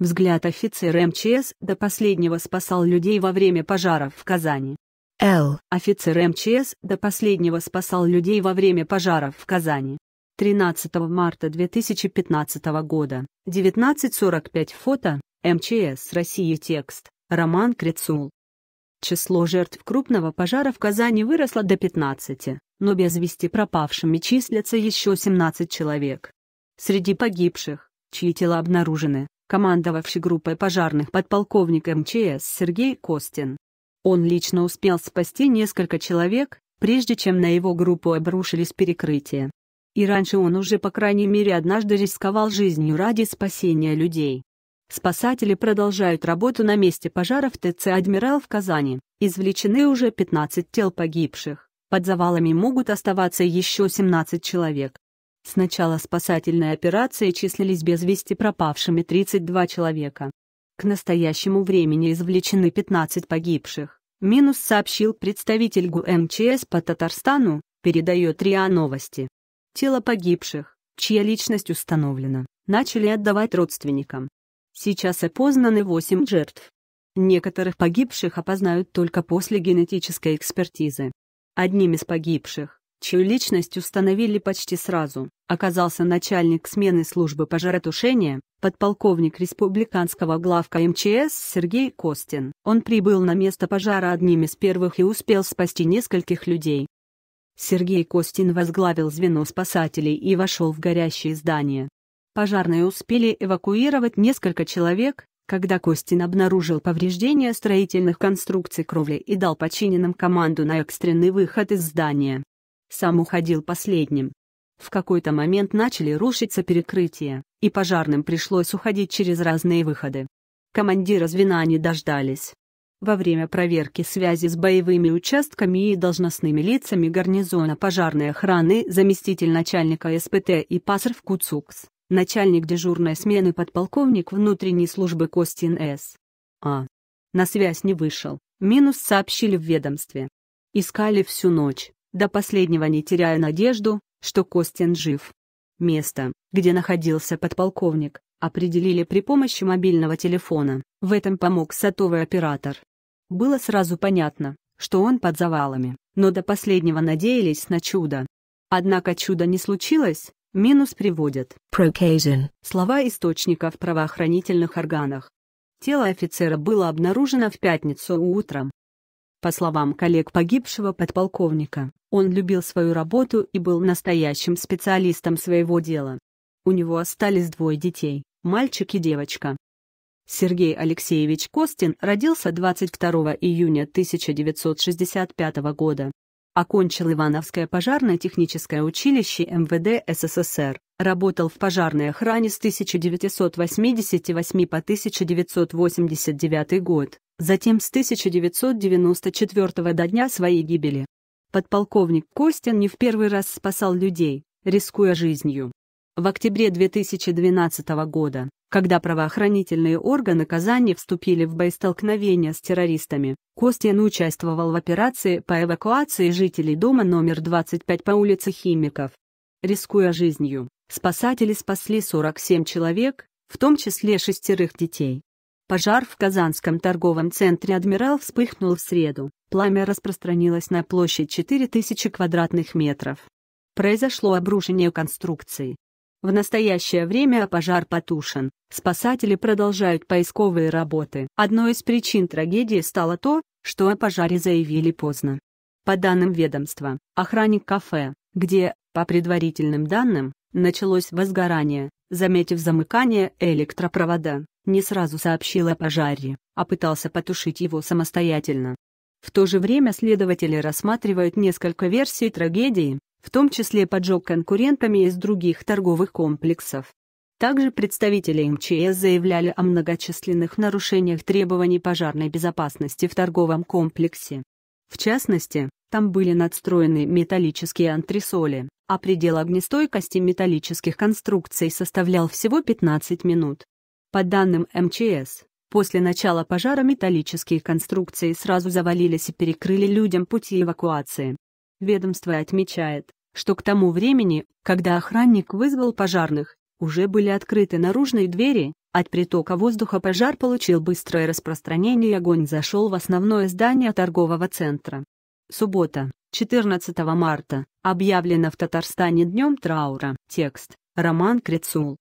Взгляд офицера МЧС до последнего спасал людей во время пожаров в Казани. Л. Офицер МЧС до последнего спасал людей во время пожаров в Казани. 13 марта 2015 года, 19.45 фото, МЧС России текст, Роман Крецул. Число жертв крупного пожара в Казани выросло до 15, но без вести пропавшими числятся еще 17 человек. Среди погибших, чьи тела обнаружены, командовавший группой пожарных подполковник МЧС Сергей Костин. Он лично успел спасти несколько человек, прежде чем на его группу обрушились перекрытия. И раньше он уже по крайней мере однажды рисковал жизнью ради спасения людей. Спасатели продолжают работу на месте пожара в ТЦ «Адмирал» в Казани. Извлечены уже 15 тел погибших. Под завалами могут оставаться еще 17 человек. С начала спасательной операции числились без вести пропавшими 32 человека. К настоящему времени извлечены 15 погибших. Минус сообщил представитель ГУМЧС по Татарстану, передает РИА Новости. Тело погибших, чья личность установлена, начали отдавать родственникам. Сейчас опознаны 8 жертв. Некоторых погибших опознают только после генетической экспертизы. Одним из погибших, чью личность установили почти сразу, оказался начальник смены службы пожаротушения, подполковник республиканского главка МЧС Сергей Костин. Он прибыл на место пожара одним из первых и успел спасти нескольких людей. Сергей Костин возглавил звено спасателей и вошел в горящее здание. Пожарные успели эвакуировать несколько человек, когда Костин обнаружил повреждения строительных конструкций кровли и дал подчиненным команду на экстренный выход из здания сам уходил последним. В какой-то момент начали рушиться перекрытия, и пожарным пришлось уходить через разные выходы. Командира звена не дождались. Во время проверки связи с боевыми участками и должностными лицами гарнизона пожарной охраны заместитель начальника СПТ и Пасаров Куцукс, начальник дежурной смены подполковник внутренней службы Костин С. А. На связь не вышел, минус сообщили в ведомстве. Искали всю ночь, до последнего не теряя надежду, что Костин жив. Место, где находился подполковник, определили при помощи мобильного телефона, в этом помог сотовый оператор. Было сразу понятно, что он под завалами, но до последнего надеялись на чудо. Однако чудо не случилось, минус приводят Procazin. слова источника в правоохранительных органах. Тело офицера было обнаружено в пятницу утром. По словам коллег погибшего подполковника, он любил свою работу и был настоящим специалистом своего дела. У него остались двое детей – мальчик и девочка. Сергей Алексеевич Костин родился 22 июня 1965 года. Окончил Ивановское пожарно техническое училище МВД СССР. Работал в пожарной охране с 1988 по 1989 год. Затем с 1994 до дня своей гибели. Подполковник Костин не в первый раз спасал людей, рискуя жизнью. В октябре 2012 года, когда правоохранительные органы Казани вступили в боестолкновение с террористами, Костин участвовал в операции по эвакуации жителей дома номер 25 по улице Химиков. Рискуя жизнью, спасатели спасли 47 человек, в том числе шестерых детей. Пожар в Казанском торговом центре «Адмирал» вспыхнул в среду. Пламя распространилось на площадь 4000 квадратных метров. Произошло обрушение конструкции. В настоящее время пожар потушен, спасатели продолжают поисковые работы. Одной из причин трагедии стало то, что о пожаре заявили поздно. По данным ведомства, охранник кафе, где, по предварительным данным, Началось возгорание, заметив замыкание электропровода, не сразу сообщил о пожаре, а пытался потушить его самостоятельно. В то же время следователи рассматривают несколько версий трагедии, в том числе поджог конкурентами из других торговых комплексов. Также представители МЧС заявляли о многочисленных нарушениях требований пожарной безопасности в торговом комплексе. В частности, там были надстроены металлические антресоли, а предел огнестойкости металлических конструкций составлял всего 15 минут. По данным МЧС, после начала пожара металлические конструкции сразу завалились и перекрыли людям пути эвакуации. Ведомство отмечает, что к тому времени, когда охранник вызвал пожарных, уже были открыты наружные двери, от притока воздуха пожар получил быстрое распространение и огонь зашел в основное здание торгового центра. Суббота, 14 марта, объявлено в Татарстане днем траура. Текст. Роман Крецул.